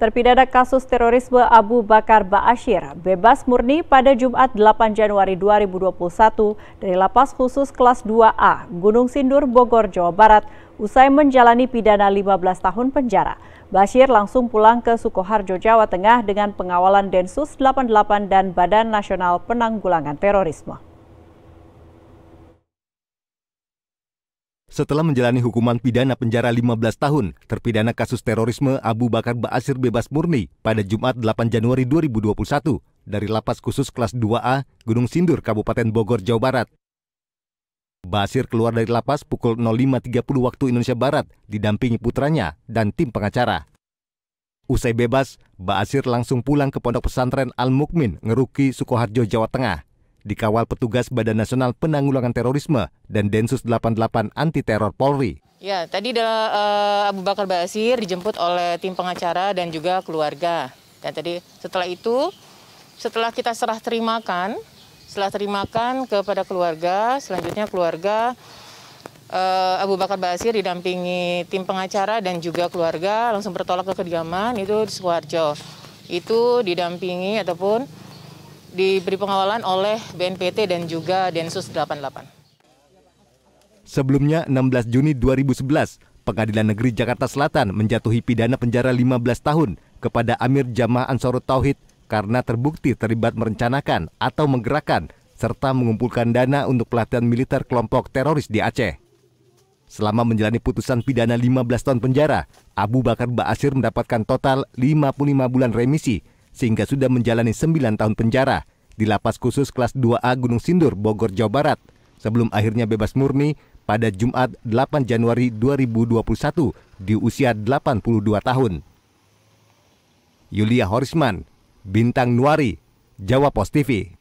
Terpidana kasus terorisme Abu Bakar Ba'asyir bebas murni pada Jumat 8 Januari 2021 dari lapas khusus kelas 2A Gunung Sindur Bogor, Jawa Barat usai menjalani pidana 15 tahun penjara. Baasyir langsung pulang ke Sukoharjo, Jawa Tengah dengan pengawalan Densus 88 dan Badan Nasional Penanggulangan Terorisme. Setelah menjalani hukuman pidana penjara 15 tahun, terpidana kasus terorisme Abu Bakar Ba'asyir bebas murni pada Jumat 8 Januari 2021 dari lapas khusus kelas 2A Gunung Sindur, Kabupaten Bogor, Jawa Barat. Basir keluar dari lapas pukul 05.30 waktu Indonesia Barat didampingi putranya dan tim pengacara. Usai bebas, Basir langsung pulang ke pondok pesantren Al-Mukmin, Ngeruki, Sukoharjo, Jawa Tengah dikawal petugas Badan Nasional Penanggulangan Terorisme dan Densus 88 Anti Teror Polri. Ya, tadi uh, Abu Bakar Basir dijemput oleh tim pengacara dan juga keluarga. Dan tadi setelah itu, setelah kita serah terimakan, setelah terimakan kepada keluarga, selanjutnya keluarga uh, Abu Bakar Basir didampingi tim pengacara dan juga keluarga langsung bertolak ke kediaman itu di Sukoharjo. Itu didampingi ataupun diberi pengawalan oleh BNPT dan juga Densus 88. Sebelumnya 16 Juni 2011, Pengadilan Negeri Jakarta Selatan menjatuhi pidana penjara 15 tahun kepada Amir Jamaah Ansarut Tauhid karena terbukti terlibat merencanakan atau menggerakkan serta mengumpulkan dana untuk pelatihan militer kelompok teroris di Aceh. Selama menjalani putusan pidana 15 tahun penjara, Abu Bakar Ba'asyir mendapatkan total 55 bulan remisi sehingga sudah menjalani 9 tahun penjara di lapas khusus kelas 2A Gunung Sindur, Bogor, Jawa Barat, sebelum akhirnya bebas murni pada Jumat 8 Januari 2021 di usia 82 tahun. Yulia Horisman, Bintang Nuari, Jawa Post TV.